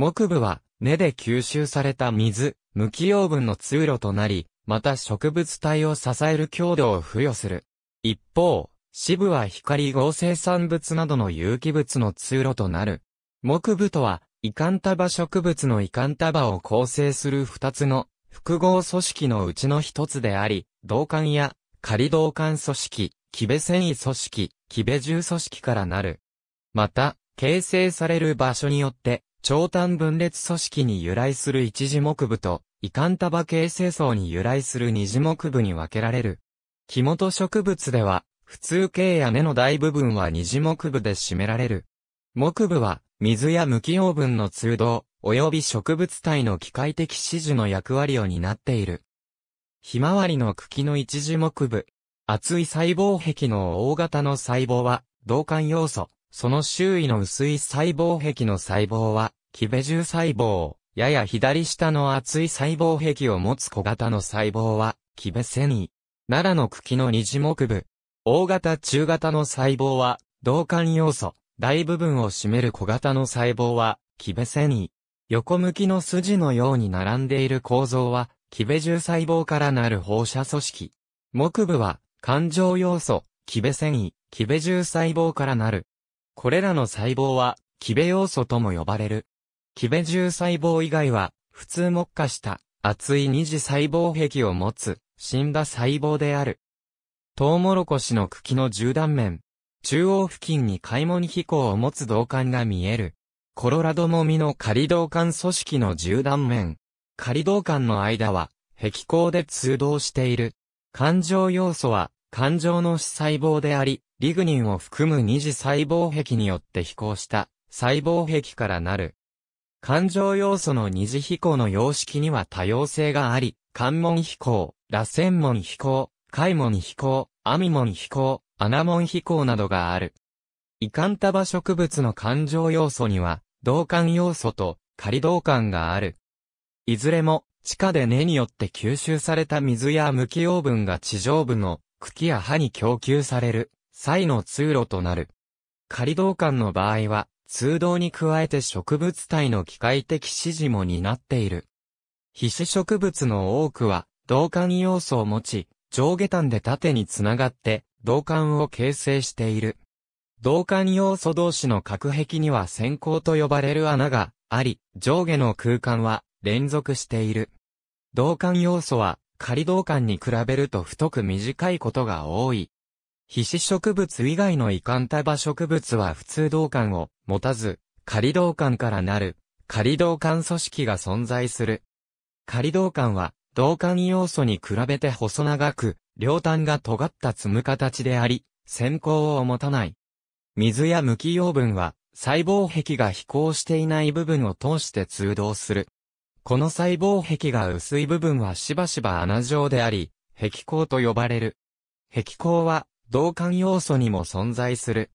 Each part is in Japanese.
木部は根で吸収された水、無機養分の通路となり、また植物体を支える強度を付与する。一方、支部は光合成産物などの有機物の通路となる。木部とは、遺憾束植物の遺憾束を構成する二つの複合組織のうちの一つであり、導管や仮導管組織、木部繊維組織、木部重組織からなる。また、形成される場所によって、長短分裂組織に由来する一次木部と、ンタ束形成層に由来する二次木部に分けられる。木本植物では、普通形や根の大部分は二次木部で占められる。木部は、水や無機養分の通道、及び植物体の機械的支持の役割を担っている。ひまわりの茎の一次木部。厚い細胞壁の大型の細胞は、同感要素、その周囲の薄い細胞壁の細胞は、キベ重細胞、やや左下の厚い細胞壁を持つ小型の細胞は、キベセニ。奈良の茎の二次木部。大型中型の細胞は、同管要素、大部分を占める小型の細胞は、キベセニ。横向きの筋のように並んでいる構造は、キベ重細胞からなる放射組織。木部は、感情要素、キベニー。キベ重細胞からなるこれらの細胞は、キベ要素とも呼ばれる。キベ重細胞以外は、普通目下した厚い二次細胞壁を持つ、死んだ細胞である。トウモロコシの茎の縦断面。中央付近にカイモニ飛行を持つ銅管が見える。コロラドモミの仮銅管組織の縦断面。仮銅管の間は、壁孔で通動している。感情要素は、感情の死細胞であり、リグニンを含む二次細胞壁によって飛行した細胞壁からなる。感情要素の二次飛行の様式には多様性があり、関門飛行、螺旋門飛行、海門飛行、網門飛行、穴門飛行などがある。イカンタバ植物の感情要素には、同管要素と仮同管がある。いずれも、地下で根によって吸収された水や無機養分が地上部の茎や葉に供給される。際の通路となる。仮動管の場合は、通道に加えて植物体の機械的指示も担っている。皮脂植物の多くは、動管要素を持ち、上下端で縦につながって、動管を形成している。動管要素同士の隔壁には線孔と呼ばれる穴があり、上下の空間は連続している。動管要素は仮動管に比べると太く短いことが多い。皮脂植物以外の胃タ束植物は普通導管を持たず、仮導管からなる、仮導管組織が存在する。仮導管は、導管要素に比べて細長く、両端が尖った積む形であり、先行を持たない。水や無機養分は、細胞壁が飛行していない部分を通して通動する。この細胞壁が薄い部分はしばしば穴状であり、壁孔と呼ばれる。壁孔は同感要素にも存在する。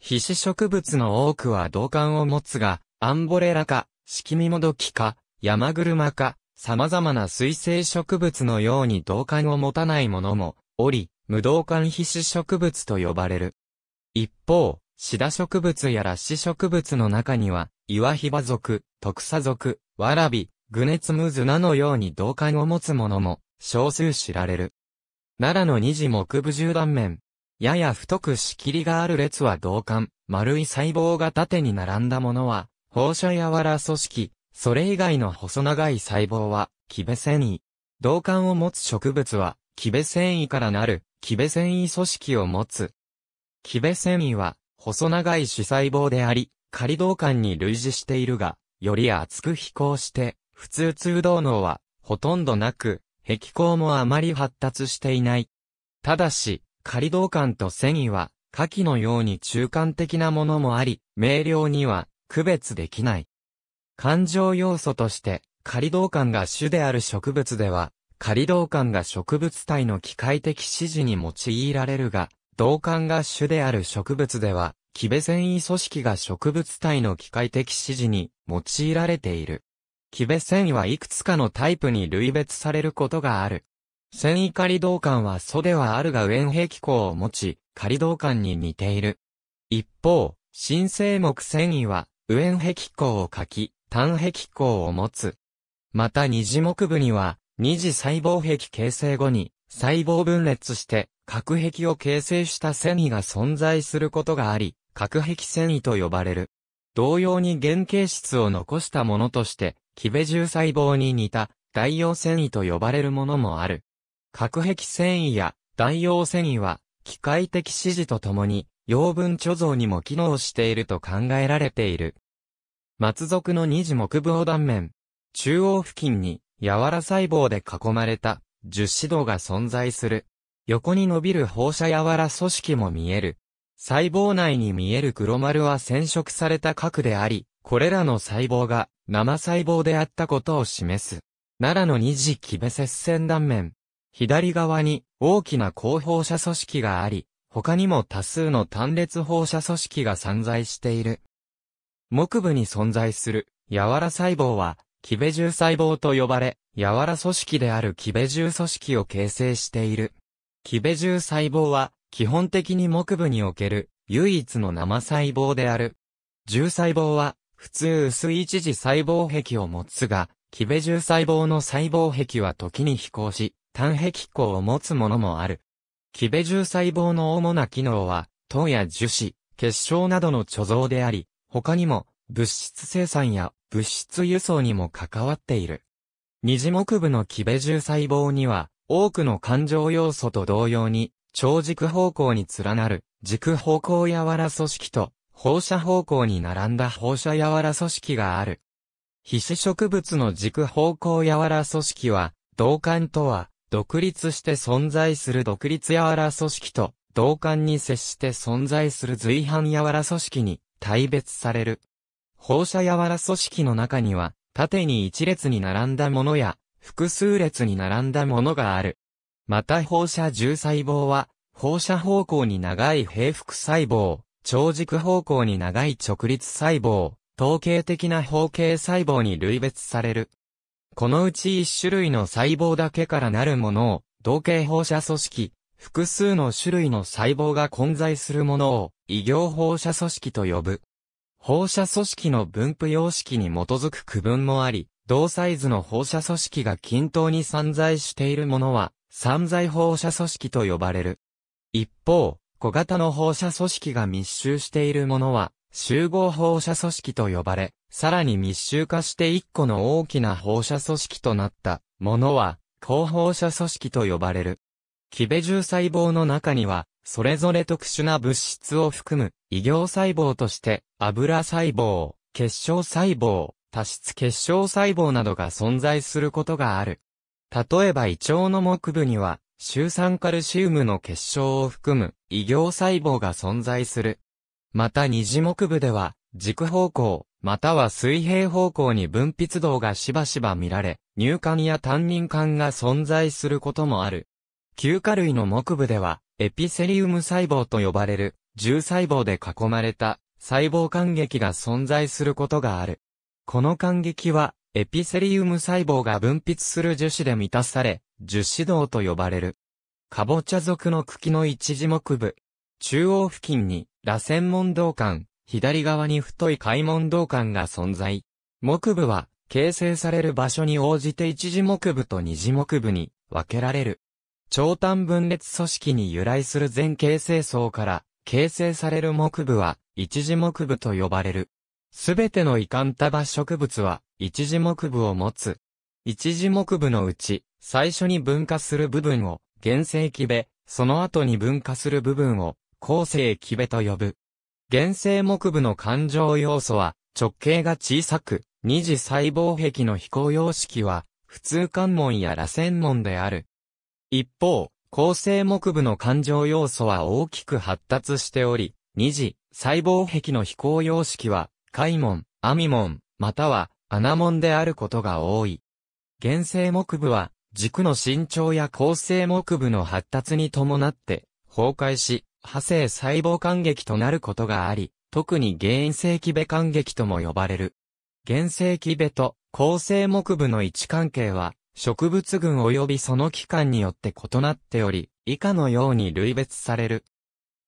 皮脂植物の多くは同感を持つが、アンボレラか、シキミモドキか、山車か、様々な水生植物のように同感を持たないものも、おり、無同感皮脂植物と呼ばれる。一方、シダ植物やら死植物の中には、イワヒバ属、トクサ属、ワラビ、グネツムズナのように同感を持つものも、少数知られる。奈良の二次木部十断面。やや太く仕切りがある列は同感。丸い細胞が縦に並んだものは、放射柔ら組織。それ以外の細長い細胞は、キベ繊維。同感を持つ植物は、キベ繊維からなる、キベ繊維組織を持つ。キベ繊維は、細長い主細胞であり、仮同管に類似しているが、より厚く飛行して、普通通動能は、ほとんどなく、液工もあまり発達していない。ただし、仮銅管と繊維は、下記のように中間的なものもあり、明瞭には区別できない。感情要素として、仮銅管が種である植物では、仮銅管が植物体の機械的指示に用いられるが、銅管が種である植物では、木部繊維組織が植物体の機械的指示に用いられている。木部維はいくつかのタイプに類別されることがある。繊維仮銅管は素ではあるが円平機構を持ち、仮銅管に似ている。一方、新生木繊維は、右円壁構を書き、単壁構を持つ。また二次木部には、二次細胞壁形成後に、細胞分裂して、核壁を形成した繊維が存在することがあり、核壁繊維と呼ばれる。同様に原型質を残したものとして、キベ重細胞に似た、代用繊維と呼ばれるものもある。核壁繊維や代用繊維は、機械的指示とともに、養分貯蔵にも機能していると考えられている。松属の二次木部を断面。中央付近に、柔ら細胞で囲まれた、樹脂道が存在する。横に伸びる放射柔ら組織も見える。細胞内に見える黒丸は染色された核であり、これらの細胞が生細胞であったことを示す。奈良の二次基部接線断面。左側に大きな広放射組織があり、他にも多数の単列放射組織が散在している。木部に存在する、柔ら細胞は、キベ重細胞と呼ばれ、柔ら組織であるキベ重組織を形成している。キベ重細胞は、基本的に木部における唯一の生細胞である。重細胞は、普通薄い一次細胞壁を持つが、キベ重細胞の細胞壁は時に飛行し、単壁孔を持つものもある。キベ重細胞の主な機能は、糖や樹脂、結晶などの貯蔵であり、他にも、物質生産や物質輸送にも関わっている。二次木部のキベ重細胞には、多くの感情要素と同様に、超軸方向に連なる軸方向柔ら組織と放射方向に並んだ放射柔ら組織がある。皮脂植物の軸方向柔ら組織は、同管とは独立して存在する独立柔ら組織と同管に接して存在する随伴柔ら組織に大別される。放射柔ら組織の中には、縦に一列に並んだものや、複数列に並んだものがある。また放射重細胞は、放射方向に長い平腹細胞、長軸方向に長い直立細胞、統計的な方形細胞に類別される。このうち一種類の細胞だけからなるものを、同型放射組織、複数の種類の細胞が混在するものを、異形放射組織と呼ぶ。放射組織の分布様式に基づく区分もあり、同サイズの放射組織が均等に散在しているものは、散在放射組織と呼ばれる。一方、小型の放射組織が密集しているものは、集合放射組織と呼ばれ、さらに密集化して一個の大きな放射組織となったものは、高放射組織と呼ばれる。キベ重細胞の中には、それぞれ特殊な物質を含む、異形細胞として、油細胞、結晶細胞、多質結晶細胞などが存在することがある。例えば胃腸の木部には、周酸カルシウムの結晶を含む異形細胞が存在する。また二次木部では、軸方向、または水平方向に分泌道がしばしば見られ、乳管や単人管が存在することもある。休化類の木部では、エピセリウム細胞と呼ばれる、重細胞で囲まれた細胞間隙が存在することがある。この間隙は、エピセリウム細胞が分泌する樹脂で満たされ、樹脂道と呼ばれる。カボチャ属の茎の一字木部。中央付近に、螺旋門道管、左側に太い海門道管が存在。木部は、形成される場所に応じて一字木部と二字木部に分けられる。長短分裂組織に由来する全形成層から形成される木部は一字木部と呼ばれる。すべての遺憾多葉植物は一字目部を持つ。一字目部のうち、最初に分化する部分を、原生木部、その後に分化する部分を、後生木部と呼ぶ。原生木部の感情要素は、直径が小さく、二次細胞壁の飛行様式は、普通関門や螺旋門である。一方、構成木部の感情要素は大きく発達しており、二次、細胞壁の飛行様式は、開門、網門、または穴門であることが多い。原生木部は、軸の伸長や構成木部の発達に伴って、崩壊し、派生細胞感激となることがあり、特に原生木部感激とも呼ばれる。原生木部と構成木部の位置関係は、植物群及びその器官によって異なっており、以下のように類別される。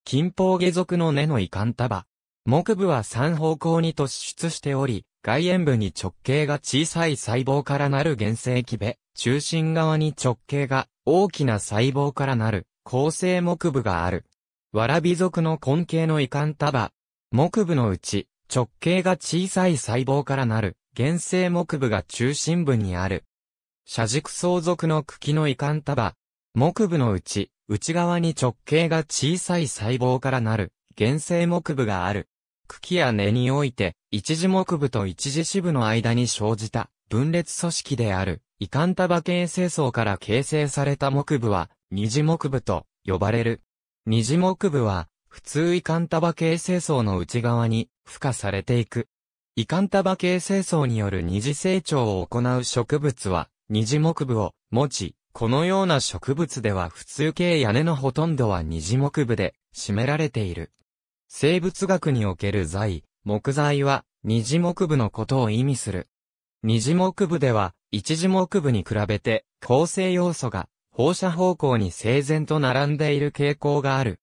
近方下属の根の遺憾束。木部は三方向に突出しており、外縁部に直径が小さい細胞からなる原生基部、中心側に直径が大きな細胞からなる構成木部がある。わらび属の根茎の遺憾束。木部のうち直径が小さい細胞からなる原生木部が中心部にある。車軸相続の茎の遺憾束。木部のうち、内側に直径が小さい細胞からなる、原生木部がある。茎や根において、一時木部と一時支部の間に生じた分裂組織である、イカンタバ形成層から形成された木部は、二次木部と呼ばれる。二次木部は、普通イカンタバ形成層の内側に付加されていく。イカンタバ形成層による二次成長を行う植物は、二次木部を持ち、このような植物では普通系屋根のほとんどは二次木部で占められている。生物学における材、木材は、二次木部のことを意味する。二次木部では、一次木部に比べて、構成要素が、放射方向に整然と並んでいる傾向がある。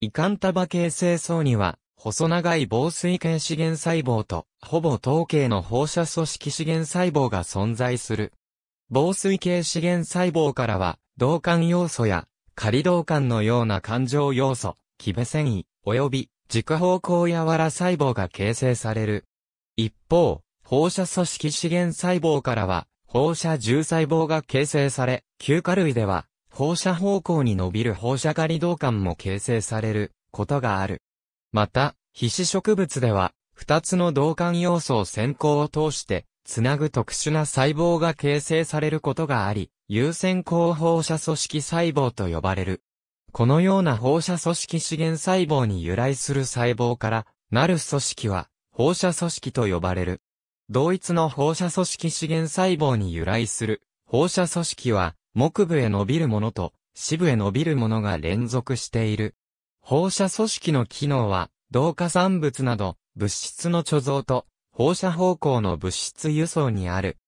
遺憾束形成層には、細長い防水系資源細胞と、ほぼ統計の放射組織資源細胞が存在する。防水系資源細胞からは、導管要素や、仮導管のような環状要素、キ部繊維、及び軸方向やわら細胞が形成される。一方、放射組織資源細胞からは、放射重細胞が形成され、休化類では、放射方向に伸びる放射狩り動管も形成されることがある。また、皮脂植物では、二つの動管要素を先行を通して、つなぐ特殊な細胞が形成されることがあり、優先光放射組織細胞と呼ばれる。このような放射組織資源細胞に由来する細胞からなる組織は放射組織と呼ばれる。同一の放射組織資源細胞に由来する放射組織は木部へ伸びるものと支部へ伸びるものが連続している。放射組織の機能は同化産物など物質の貯蔵と放射方向の物質輸送にある。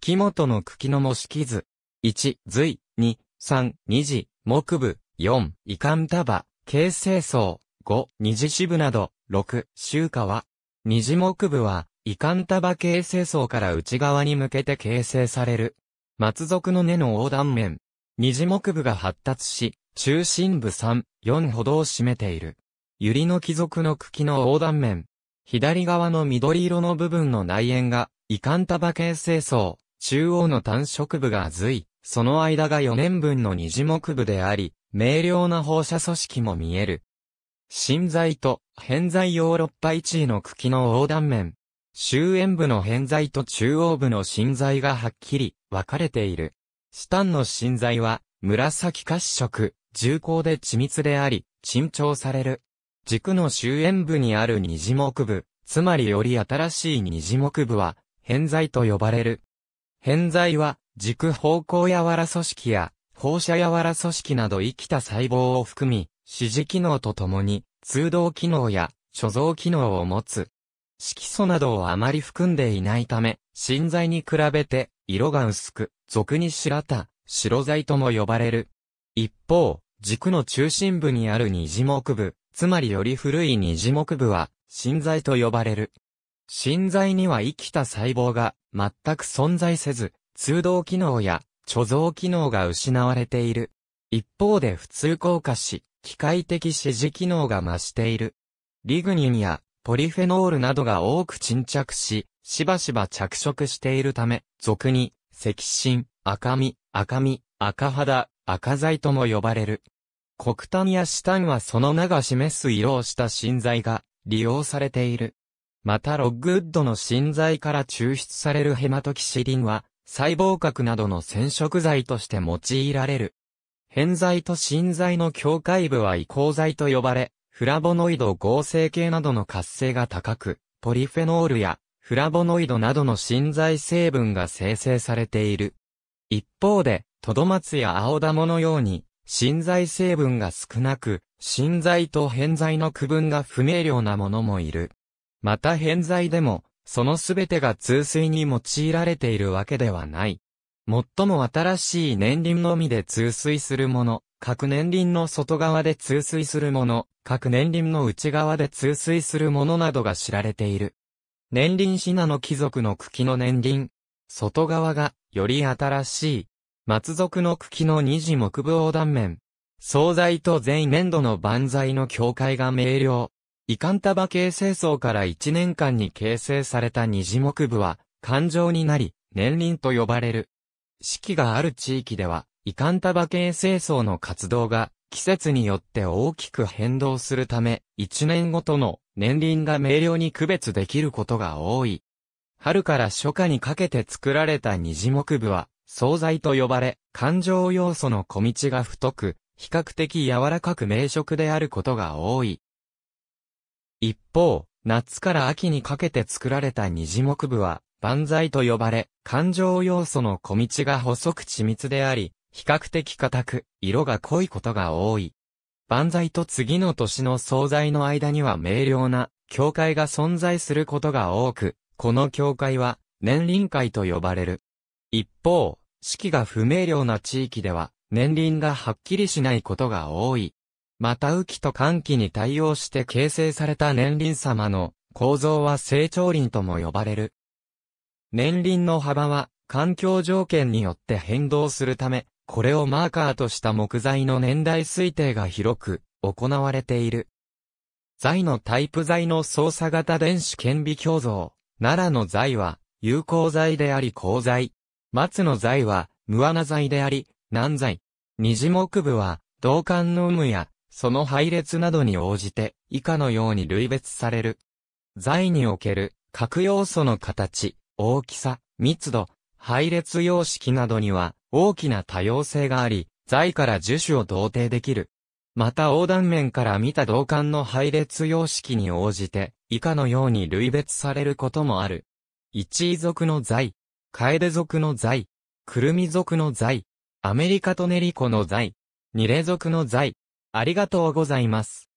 木元の茎の模式図。1、髄、2、3、2次、木部、4、遺憾束、形成層、5、二次支部など、6、周華は、二次木部は、遺憾束形成層から内側に向けて形成される。松属の根の横断面。二次木部が発達し、中心部3、4ほどを占めている。百合の貴族の茎の横断面。左側の緑色の部分の内縁が、遺憾束形成層、中央の単色部が髄、その間が4年分の二次木部であり、明瞭な放射組織も見える。新材と偏在ヨーロッパ一位の茎の横断面。終焉部の偏在と中央部の新材がはっきり分かれている。下タンの新材は紫褐色、重厚で緻密であり、沈重される。軸の終焉部にある二次木部、つまりより新しい二次木部は、偏在と呼ばれる。偏在は、軸方向や藁組織や、放射やわら組織など生きた細胞を含み、支持機能とともに、通動機能や貯蔵機能を持つ。色素などをあまり含んでいないため、芯材に比べて色が薄く、俗に白田、白材とも呼ばれる。一方、軸の中心部にある二次木部、つまりより古い二次木部は、芯材と呼ばれる。芯材には生きた細胞が全く存在せず、通動機能や貯蔵機能が失われている。一方で普通硬化し、機械的指示機能が増している。リグニンやポリフェノールなどが多く沈着し、しばしば着色しているため、俗に、赤心、赤身、赤身、赤肌、赤剤とも呼ばれる。黒炭やタ炭はその名が示す色をした芯材が利用されている。またロッグウッドの芯材から抽出されるヘマトキシリンは細胞核などの染色剤として用いられる。偏在と新剤の境界部は移行剤と呼ばれ、フラボノイド合成系などの活性が高く、ポリフェノールやフラボノイドなどの新剤成分が生成されている。一方で、トドマツやアオダモのように、新剤成分が少なく、新剤と偏在の区分が不明瞭なものもいる。また偏在でも、そのすべてが通水に用いられているわけではない。最も新しい年輪のみで通水するもの、各年輪の外側で通水するもの、各年輪の内側で通水するものなどが知られている。年輪品の貴族の茎の年輪。外側が、より新しい。松族の茎の二次木部横断面。惣菜と全粘土の万歳の境界が明瞭。イカンタバ形成層から1年間に形成された二次木部は、環状になり、年輪と呼ばれる。四季がある地域では、イカンタバ形成層の活動が、季節によって大きく変動するため、1年ごとの年輪が明瞭に区別できることが多い。春から初夏にかけて作られた二次木部は、惣菜と呼ばれ、環状要素の小道が太く、比較的柔らかく明色であることが多い。一方、夏から秋にかけて作られた二次木部は、万歳と呼ばれ、感情要素の小道が細く緻密であり、比較的硬く、色が濃いことが多い。万歳と次の年の惣菜の間には明瞭な、境界が存在することが多く、この境界は、年輪界と呼ばれる。一方、四季が不明瞭な地域では、年輪がはっきりしないことが多い。また雨季と寒季に対応して形成された年輪様の構造は成長輪とも呼ばれる。年輪の幅は環境条件によって変動するため、これをマーカーとした木材の年代推定が広く行われている。材のタイプ材の操作型電子顕微鏡像、奈良の材は有効材であり鉱材、松の材は無穴材であり、軟材。二次木部は、銅管の有無やその配列などに応じて、以下のように類別される。材における、各要素の形、大きさ、密度、配列様式などには、大きな多様性があり、材から樹種を同定できる。また横断面から見た同感の配列様式に応じて、以下のように類別されることもある。一位族の材、カエデ族の材、クルミ族の材、アメリカトネリコの材、ニレ族の材、ありがとうございます。